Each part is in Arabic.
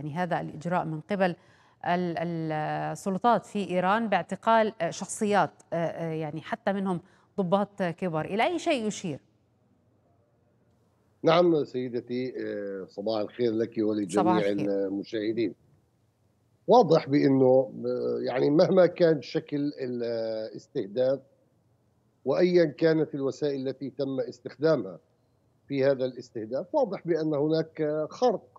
يعني هذا الإجراء من قبل السلطات في إيران باعتقال شخصيات آه، آه، يعني حتى منهم ضباط كبار إلى أي شيء يشير؟ نعم سيدتي آه، صباح الخير لك ولجميع المشاهدين واضح بأنه يعني مهما كان شكل الاستهداف وأيا كانت الوسائل التي تم استخدامها في هذا الاستهداف واضح بأن هناك خرق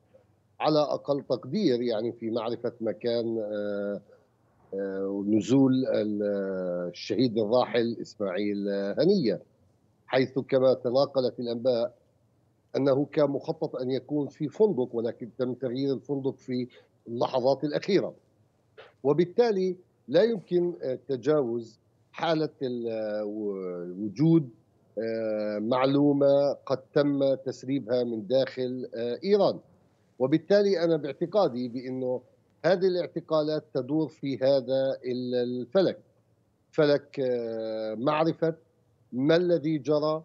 على اقل تقدير يعني في معرفه مكان آه، آه، نزول آه، الشهيد الراحل اسماعيل هنيه حيث كما تناقلت الانباء انه كان مخطط ان يكون في فندق ولكن تم تغيير الفندق في اللحظات الاخيره وبالتالي لا يمكن تجاوز حاله وجود معلومه قد تم تسريبها من داخل ايران وبالتالي انا باعتقادي بانه هذه الاعتقالات تدور في هذا الفلك فلك آه، معرفه ما الذي جرى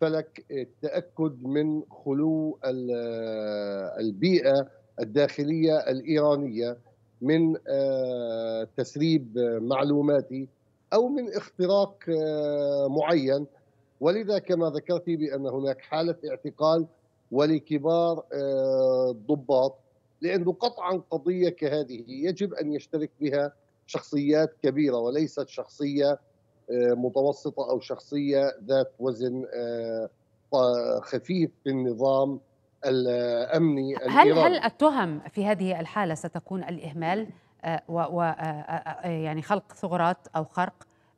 فلك آه، التاكد من خلو آه، البيئه الداخليه الايرانيه من تسريب معلوماتي او من اختراق معين ولذا كما ذكرت بان هناك حاله اعتقال ولكبار آه، الضباط لأنه قطعا قضية كهذه يجب أن يشترك بها شخصيات كبيرة وليست شخصية آه، متوسطة أو شخصية ذات وزن آه، خفيف في النظام الأمني هل الإيراني. هل التهم في هذه الحالة ستكون الإهمال و, و يعني خلق ثغرات أو خرق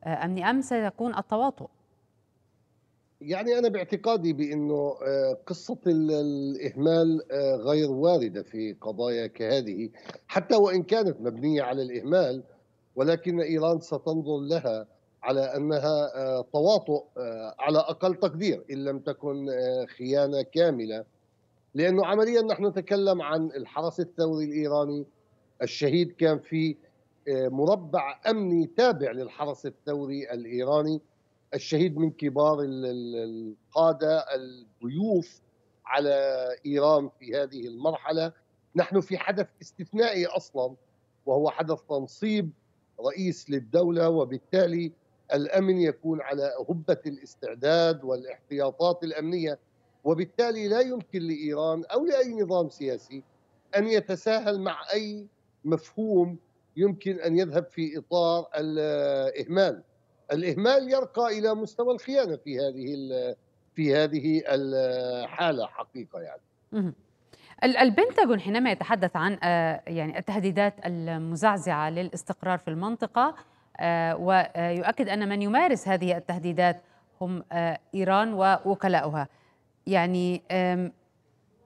أمني أم سيكون التواطؤ؟ يعني أنا باعتقادي بأنه آه، قصة الإهمال آه، غير واردة في قضايا كهذه حتى وإن كانت مبنية على الإهمال ولكن إيران ستنظر لها على أنها آه، تواطؤ على أقل تقدير إن لم تكن خيانة كاملة لأنه عمليا نحن نتكلم عن الحرس الثوري الإيراني الشهيد كان في مربع أمني تابع للحرس الثوري الإيراني الشهيد من كبار القاده الضيوف على ايران في هذه المرحله نحن في حدث استثنائي اصلا وهو حدث تنصيب رئيس للدوله وبالتالي الامن يكون على هبه الاستعداد والاحتياطات الامنيه وبالتالي لا يمكن لايران او لاي نظام سياسي ان يتساهل مع اي مفهوم يمكن ان يذهب في اطار الاهمال الإهمال يرقى إلى مستوى الخيانة في هذه في هذه الحالة حقيقة يعني البنتاغون حينما يتحدث عن آه، يعني التهديدات المزعزعة للاستقرار في المنطقة آه، ويؤكد أن من يمارس هذه التهديدات هم آه، إيران ووكلاؤها يعني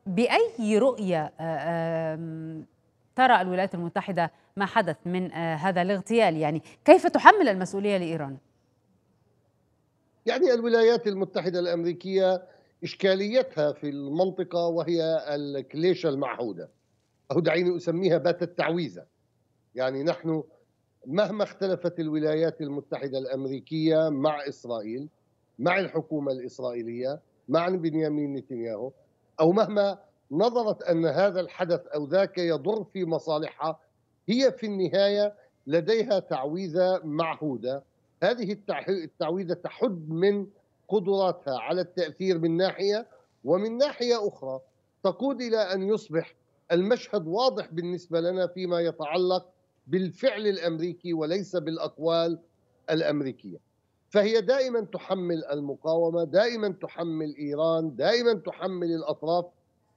بأي رؤية ترى الولايات المتحدة ما حدث من هذا الاغتيال يعني كيف تحمل المسؤولية لإيران؟ يعني الولايات المتحدة الأمريكية إشكاليتها في المنطقة وهي الكليشة المعهودة أو دعيني أسميها بات التعويذة يعني نحن مهما اختلفت الولايات المتحدة الأمريكية مع إسرائيل مع الحكومة الإسرائيلية مع بنيامين نتنياهو أو مهما نظرت أن هذا الحدث أو ذاك يضر في مصالحها هي في النهاية لديها تعويذة معهودة هذه التعويذة تحد من قدراتها على التأثير من ناحية ومن ناحية أخرى تقود إلى أن يصبح المشهد واضح بالنسبة لنا فيما يتعلق بالفعل الأمريكي وليس بالأقوال الأمريكية فهي دائما تحمل المقاومة دائما تحمل إيران دائما تحمل الأطراف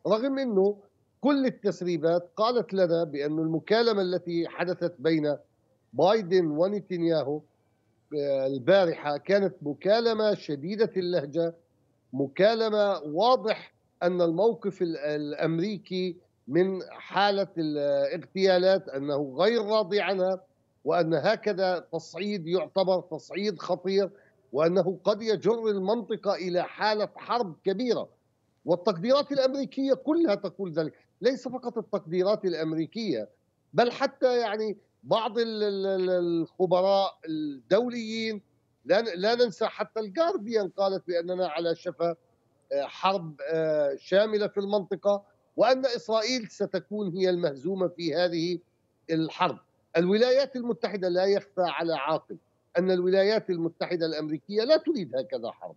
رغم أنه كل التسريبات قالت لنا بأن المكالمة التي حدثت بين بايدن ونتنياهو البارحه كانت مكالمه شديده اللهجه مكالمه واضح ان الموقف الامريكي من حاله الاغتيالات انه غير راضي عنها وان هكذا تصعيد يعتبر تصعيد خطير وانه قد يجر المنطقه الى حاله حرب كبيره والتقديرات الامريكيه كلها تقول ذلك ليس فقط التقديرات الامريكيه بل حتى يعني بعض الخبراء الدوليين لا ننسى حتى الجارديان قالت باننا على شفا آه، حرب آه، شامله في المنطقه وان اسرائيل ستكون هي المهزومه في هذه الحرب. الولايات المتحده لا يخفى على عاقل ان الولايات المتحده الامريكيه لا تريد هكذا حرب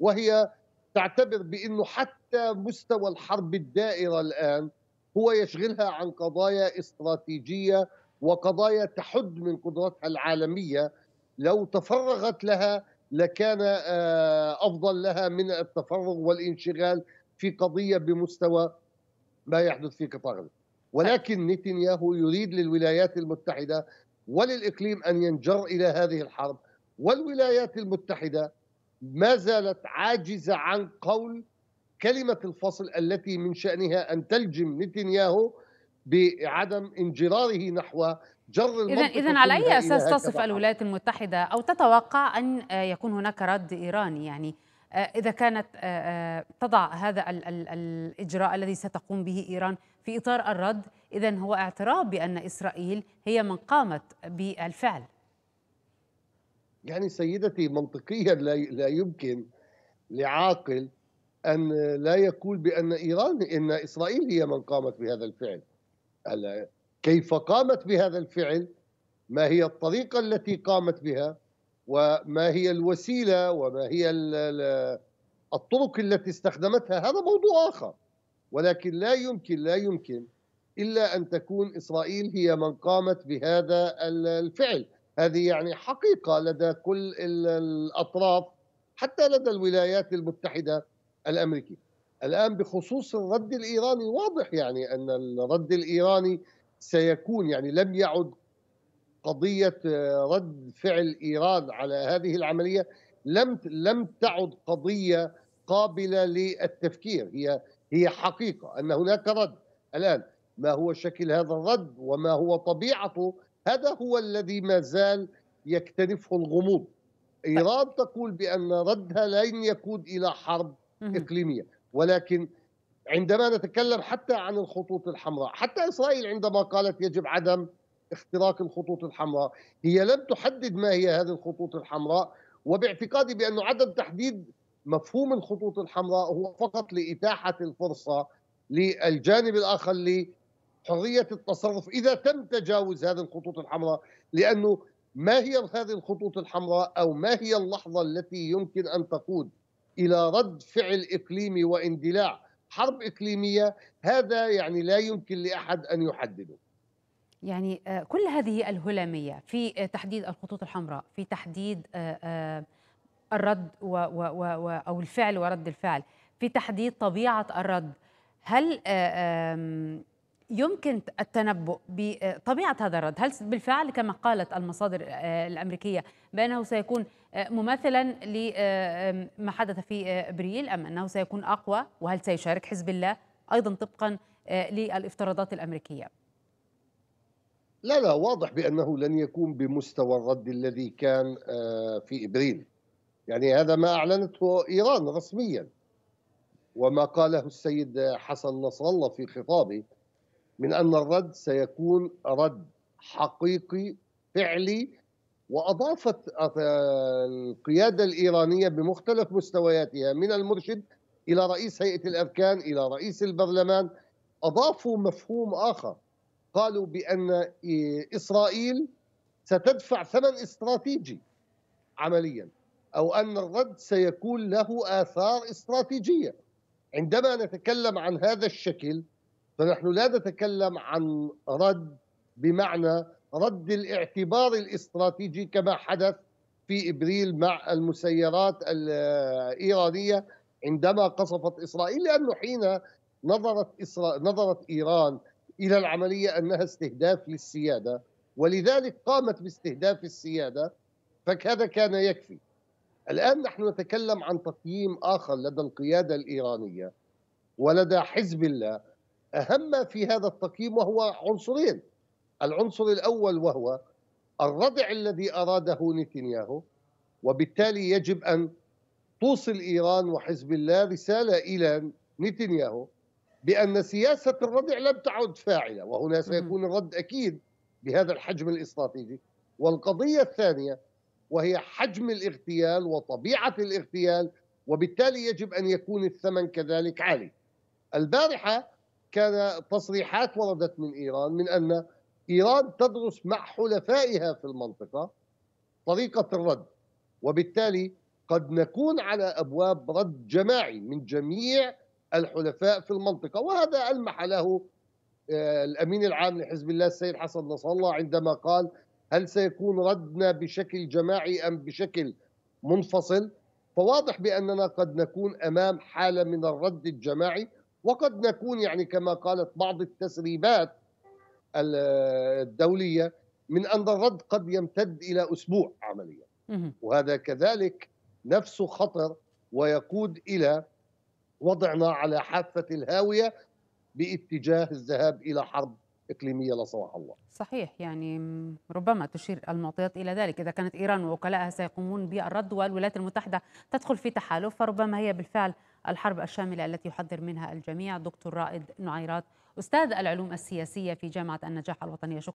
وهي تعتبر بانه حتى مستوى الحرب الدائره الان هو يشغلها عن قضايا استراتيجيه وقضايا تحد من قدراتها العالميه لو تفرغت لها لكان آه، افضل لها من التفرغ والانشغال في قضيه بمستوى ما يحدث في قطاع ولكن نتنياهو يريد للولايات المتحده وللاقليم ان ينجر الى هذه الحرب والولايات المتحده ما زالت عاجزه عن قول كلمه الفصل التي من شانها ان تلجم نتنياهو بعدم انجراره نحو جر إذا إذا على أي أساس تصف الولايات المتحدة أو تتوقع أن آه، يكون هناك رد إيراني يعني آه، إذا كانت آه، تضع هذا الإجراء الذي ستقوم به إيران في إطار الرد إذا هو اعتراف بأن إسرائيل هي من قامت بالفعل يعني سيدتي منطقيا لا يمكن لعاقل أن لا يقول بأن إيران إن إسرائيل هي من قامت بهذا الفعل كيف قامت بهذا الفعل ما هي الطريقة التي قامت بها وما هي الوسيلة وما هي الطرق التي استخدمتها هذا موضوع آخر ولكن لا يمكن لا يمكن إلا أن تكون إسرائيل هي من قامت بهذا الفعل هذه يعني حقيقة لدى كل الأطراف حتى لدى الولايات المتحدة الأمريكية الآن بخصوص الرد الإيراني واضح يعني أن الرد الإيراني سيكون يعني لم يعد قضية آه، رد فعل إيران على هذه العملية لم لم تعد قضية قابلة للتفكير هي هي حقيقة أن هناك رد الآن ما هو شكل هذا الرد وما هو طبيعته هذا هو الذي ما زال يكتنفه الغموض طيب. إيران تقول بأن ردها لن يقود إلى حرب إقليمية ولكن عندما نتكلم حتى عن الخطوط الحمراء حتى إسرائيل عندما قالت يجب عدم اختراق الخطوط الحمراء هي لم تحدد ما هي هذه الخطوط الحمراء وباعتقادي بأن عدم تحديد مفهوم الخطوط الحمراء هو فقط لإتاحة الفرصة للجانب الآخر لحرية التصرف إذا تم تجاوز هذه الخطوط الحمراء لأنه ما هي هذه الخطوط الحمراء أو ما هي اللحظة التي يمكن أن تقود الى رد فعل اقليمي واندلاع حرب اقليميه هذا يعني لا يمكن لاحد ان يحدده يعني آه، كل هذه الهلاميه في آه، تحديد الخطوط الحمراء في تحديد آه، الرد و و و او الفعل ورد الفعل في تحديد طبيعه الرد هل يمكن التنبؤ بطبيعة هذا الرد هل بالفعل كما قالت المصادر آه، الأمريكية بأنه سيكون آه، مماثلا لما آه، حدث في إبريل أم أنه سيكون أقوى وهل سيشارك حزب الله أيضا طبقا للافتراضات الأمريكية لا لا واضح بأنه لن يكون بمستوى الرد الذي كان في إبريل يعني هذا ما أعلنته إيران رسميا وما قاله السيد حسن نصر الله في خطابه من أن الرد سيكون رد حقيقي فعلي وأضافت القيادة الإيرانية بمختلف مستوياتها من المرشد إلى رئيس هيئة الأركان إلى رئيس البرلمان أضافوا مفهوم آخر قالوا بأن إسرائيل ستدفع ثمن استراتيجي عمليا أو أن الرد سيكون له آثار استراتيجية عندما نتكلم عن هذا الشكل فنحن لا نتكلم عن رد بمعنى رد الاعتبار الاستراتيجي كما حدث في ابريل مع المسيرات الايرانيه عندما قصفت اسرائيل لانه حين نظرت إسرا... نظرت ايران الى العمليه انها استهداف للسياده ولذلك قامت باستهداف السياده فكذا كان يكفي. الان نحن نتكلم عن تقييم اخر لدى القياده الايرانيه ولدى حزب الله أهم في هذا التقييم وهو عنصرين العنصر الأول وهو الردع الذي أراده نتنياهو وبالتالي يجب أن توصل إيران وحزب الله رسالة إلى نتنياهو بأن سياسة الردع لم تعد فاعلة وهنا سيكون الرد أكيد بهذا الحجم الاستراتيجي والقضية الثانية وهي حجم الاغتيال وطبيعة الاغتيال وبالتالي يجب أن يكون الثمن كذلك عالي البارحة كان تصريحات وردت من ايران من ان ايران تدرس مع حلفائها في المنطقه طريقه الرد وبالتالي قد نكون على ابواب رد جماعي من جميع الحلفاء في المنطقه وهذا المح له آه، الامين العام لحزب الله السيد حسن نصر الله عندما قال هل سيكون ردنا بشكل جماعي ام بشكل منفصل؟ فواضح باننا قد نكون امام حاله من الرد الجماعي وقد نكون يعني كما قالت بعض التسريبات الدولية من أن الرد قد يمتد إلى أسبوع عمليا وهذا كذلك نفسه خطر ويقود إلى وضعنا على حافة الهاوية باتجاه الذهاب إلى حرب إقليمية لا سمح الله صحيح يعني ربما تشير المعطيات إلى ذلك إذا كانت إيران ووكلائها سيقومون بالرد والولايات المتحدة تدخل في تحالف فربما هي بالفعل الحرب الشاملة التي يحذر منها الجميع دكتور رائد نعيرات أستاذ العلوم السياسية في جامعة النجاح الوطنية شكرا